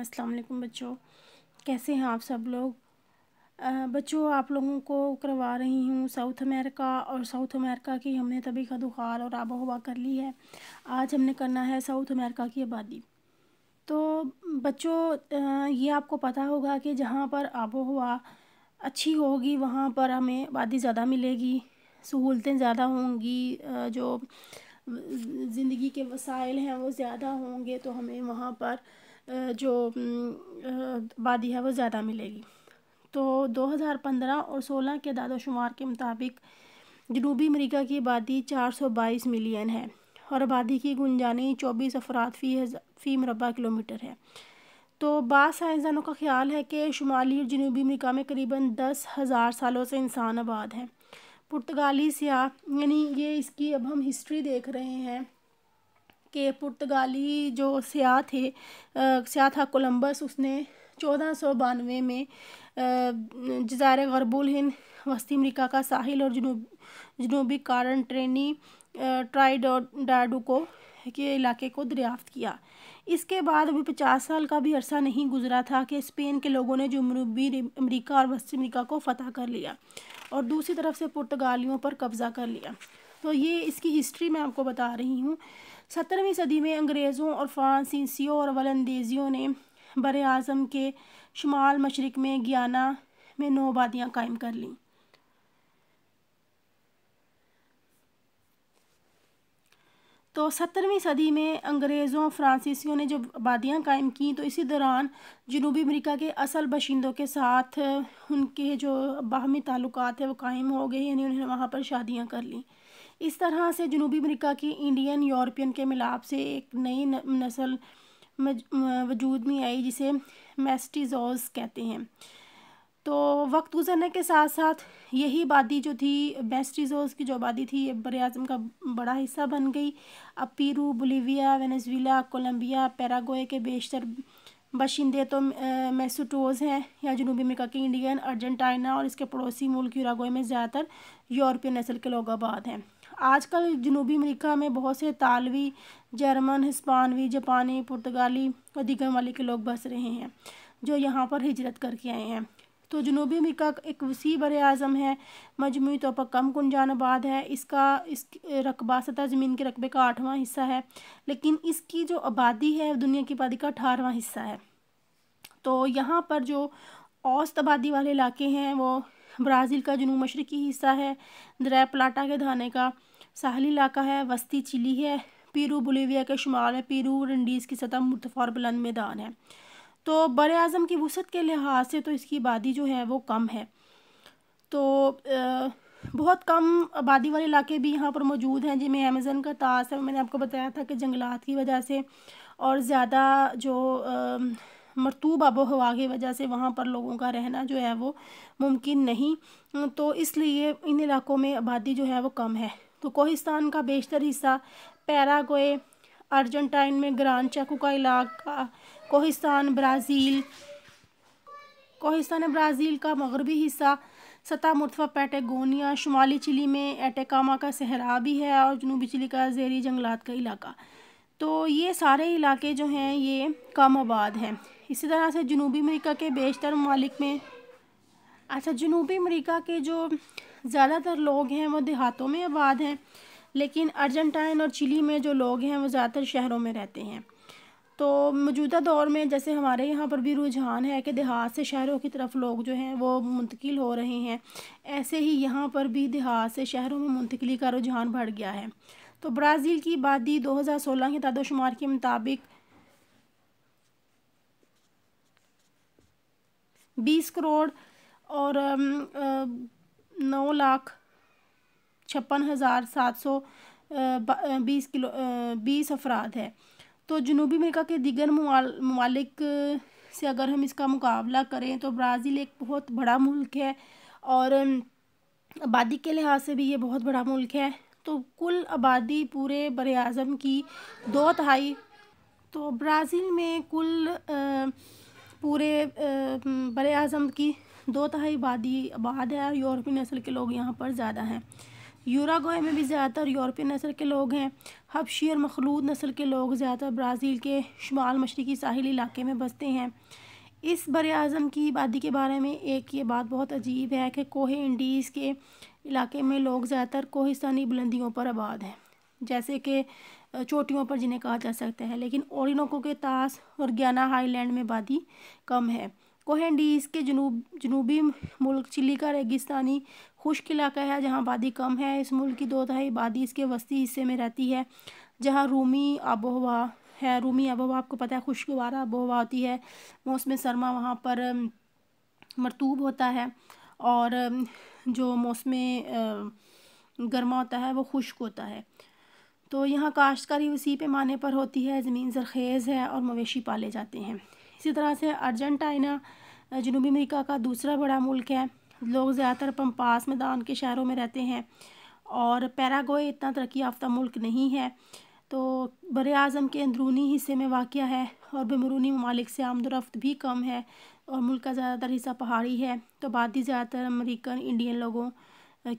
अस्सलाम बच्चों कैसे हैं आप सब लोग बच्चों आप लोगों को करवा रही हूँ साउथ अमेरिका और साउथ अमेरिका की हमने तभी खदुखार और आबो हवा कर ली है आज हमने करना है साउथ अमेरिका की आबादी तो बच्चों ये आपको पता होगा कि जहाँ पर आबो हवा अच्छी होगी वहाँ पर हमें आबादी ज़्यादा मिलेगी सहूलतें ज़्यादा होंगी जो ज़िंदगी के वसाइल हैं वो ज़्यादा होंगे तो हमें वहाँ पर जो आबादी है वो ज़्यादा मिलेगी तो 2015 और 16 के दादोशुमार के मुताबिक जनूबी अमरीका की आबादी 422 मिलियन है और आबादी की गुंजानी चौबीस अफराद फ़ी फ़ी मरबा किलोमीटर है तो बाद साइंसदानों का ख्याल है कि शुमाली और जनूबी अमरीका में करीबन दस हज़ार सालों से इंसान आबाद हैं पुर्तगाली सियाह यानी ये इसकी अब हम हिस्ट्री देख रहे हैं के पुर्तगाली जो सयाह थे सयाह था कोलंबस उसने चौदह सौ बानवे में जजार गरबुल हिंद वस्ती अमरीका का साहिल और जनूब जनूबी कारण ट्रेनी ट्राइडाडू को के इलाके को दरियाफ्त किया इसके बाद अभी पचास साल का भी अरसा नहीं गुजरा था कि स्पेन के लोगों ने जनूबी अमरीका और वस्ती अमरीका को फतह कर लिया और दूसरी तरफ से पुर्तगालियों पर कब्ज़ा कर लिया तो ये इसकी हिस्ट्री मैं आपको बता रही हूँ सत्रहवीं सदी में अंग्रेज़ों और फ्रांसीसियों और वलंदेजियों ने बर अज़म के शुमाल मशरक़ में गियाना में नौ आबादियाँ कायम कर लीं तो सत्तरवीं सदी में अंग्रेज़ों फ्रांसीसियों ने जो आबादियाँ कायम की तो इसी दौरान जनूबी अमेरिका के असल बशिंदों के साथ उनके जो बाहमी ताल्लुक है वो कायम हो गए यानी उन्होंने वहाँ पर शादियाँ कर लीं इस तरह से जनूबी अमरीका की इंडियन यूरोपियन के मिलाप से एक नई नस्ल वजूद में आई जिसे मेस्टिजोज कहते हैं तो वक्त गुजरने के साथ साथ यही आबादी जो थी बेस्टिजोस की जो आबादी थी ये बर अजम का बड़ा हिस्सा बन गई अब Peru Bolivia Venezuela Colombia Paraguay के बेशतर बशिंदे तो मैसूटोज हैं या जनूबी अमेरिका के इंडियन अर्जेंटाइना और इसके पड़ोसी मुल्क यूरागो में ज़्यादातर यूरोपीय नस्ल के लोग आबाद हैं आजकल जनूबी अमेरिका में बहुत से तालवी जर्मन हिस्पानवी जापानी पुर्तगाली और दिगर मालिक के लोग बस रहे हैं जो यहाँ पर हिजरत करके आए हैं तो जनूबी अमरीका एक वसी बर अज़म है मजमू तौर पर कम कुंजान आबाद है इसका इस रकबा सतह ज़मीन के रकबे का आठवां हिस्सा है लेकिन इसकी जो आबादी है दुनिया की आबादी का अठारहवा हिस्सा है तो यहाँ पर जो औस्त आबादी वाले इलाके हैं वो ब्राज़ील का जनूब मशरकी हिस्सा है दरै प्लाटा के धाने का साहली इलाका है वस्ती चिली है पीरू बोलीविया के शुमाल है पीरू रंडीज़ की सतह मुतफ़ार बुलंद मैदान है तो बर अज़म की वसत के लिहाज से तो इसकी आबादी जो है वो कम है तो आ, बहुत कम आबादी वाले इलाके भी यहाँ पर मौजूद हैं जिनमें अमेज़न का ताश है मैंने आपको बताया था कि जंगलात की वजह से और ज़्यादा जो मरतूब आबो हवा की वजह से वहाँ पर लोगों का रहना जो है वो मुमकिन नहीं तो इसलिए इन इलाकों में आबादी जो है वो कम है तो कोहिस्तान का बेशतर हिस्सा पैरागोए अर्जेंटाइन में ग्रान चाकू का इलाका कोहिस्तान ब्राज़ील कोहिस्तान ब्राज़ील का मगरबी हिस्सा सतह मुरतफ़ा पैटेगोनिया शुमाली चिली में एटेकामा का सहरा भी है और जनूबी चिली का जेरी जंगलात का इलाका तो ये सारे इलाके जो हैं ये कम आबाद हैं इसी तरह से जनूबी अमरीका के बेशतर ममालिक में अच्छा जनूबी अमरीका के जो ज़्यादातर लोग हैं वो देहातों में आबाद हैं लेकिन अर्जेंटाइन और चिली में जो लोग हैं वो ज़्यादातर शहरों में रहते हैं तो मौजूदा दौर में जैसे हमारे यहाँ पर भी रुझान है कि देहात से शहरों की तरफ लोग जो हैं वो मुंतकिल हो रहे हैं ऐसे ही यहाँ पर भी देहात से शहरों में मुंतकली का रुझान बढ़ गया है तो ब्राज़ील की आबादी 2016 के तादोशुमार के मुताबिक बीस करोड़ और नौ लाख छप्पन हज़ार सात सौ बीस किलो बीस अफराद है तो जनूबी अमेरिका के दिगर ममालिक से अगर हम इसका मुकाबला करें तो ब्राज़ील एक बहुत बड़ा मुल्क है और आबादी के लिहाज से भी ये बहुत बड़ा मुल्क है तो कुल आबादी पूरे बर अज़म की दो तहाई तो ब्राज़ील में कुल पूरे बर अज़म की दो तहाई आबादी आबाद है और यूरोपी नस्ल के लोग यहाँ पर ज़्यादा हैं यूरागोए में भी ज़्यादातर यूरोपीय नस्ल के लोग हैं हबशियर और मखलूद नस्ल के लोग ज़्यादातर ब्राज़ील के शुमाल मशरक़ी साहिल इलाके में बसते हैं इस बर अज़म की आबादी के बारे में एक ये बात बहुत अजीब है कि कोह इंडीज़ के इलाके में लोग ज़्यादातर कोहिस्तानी बुलंदियों पर आबाद हैं जैसे कि चोटियों पर जिन्हें कहा जा सकता है लेकिन ओरिनोको के तास और ग्याना हाईलैंड में आबादी कम है कोहेंडीज के जनूब जनूबी मुल्क चिली का रेगिस्तानी खुश्क इलाका है जहाँ आबादी कम है इस मुल्क की दो तहाई आबादी इसके वस्ती हिस्से में रहती है जहाँ रूमी आबो हवा है रूमी आबो हवा आपको पता है खुशगवार आबो हवा होती है मौसम सरमा वहाँ पर मरतूब होता है और जो मौसम गर्मा होता है वो खुश्क होता है तो यहाँ काश्तकारी वसी पैमाने पर होती है ज़मीन जरखेज़ है और मवेशी पाले जाते हैं इसी तरह से अर्जेंटाइना जनूबी अमेरिका का दूसरा बड़ा मुल्क है लोग ज़्यादातर पम्पास मैदान के शहरों में रहते हैं और पैरागोए इतना तरक्की याफ्ता मुल्क नहीं है तो बर अज़म के अंदरूनी हिस्से में वाक़ है और बमरूनी ममालिक से आमदोरफ़्त भी कम है और मुल्क का ज़्यादातर हिस्सा पहाड़ी है तो आबादी ज़्यादातर अमरीकन इंडियन लोगों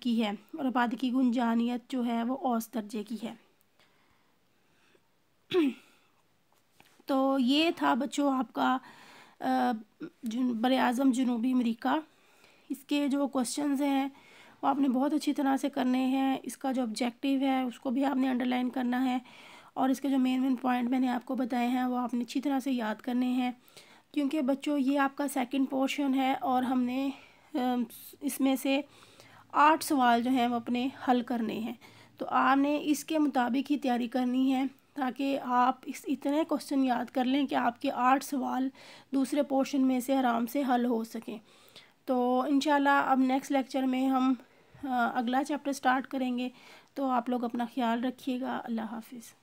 की है और आबादी की गुंजानियत जो है वो औस दर्जे की है तो ये था बच्चों आपका बर अज़म जनूबी अमरीका इसके जो क्वेश्चन हैं वो आपने बहुत अच्छी तरह से करने हैं इसका जो ऑब्जेक्टिव है उसको भी आपने अंडरलाइन करना है और इसके जो मेन मेन पॉइंट मैंने आपको बताए हैं वो आपने अच्छी तरह से याद करने हैं क्योंकि बच्चों ये आपका सेकंड पोर्शन है और हमने इसमें से आठ सवाल जो हैं वो अपने हल करने हैं तो आपने इसके मुताबिक ही तैयारी करनी है ताकि आप इस इतने क्वेश्चन याद कर लें कि आपके आठ सवाल दूसरे पोर्शन में से आराम से हल हो सकें तो इन अब नेक्स्ट लेक्चर में हम अगला चैप्टर स्टार्ट करेंगे तो आप लोग अपना ख्याल रखिएगा अल्लाह हाफिज़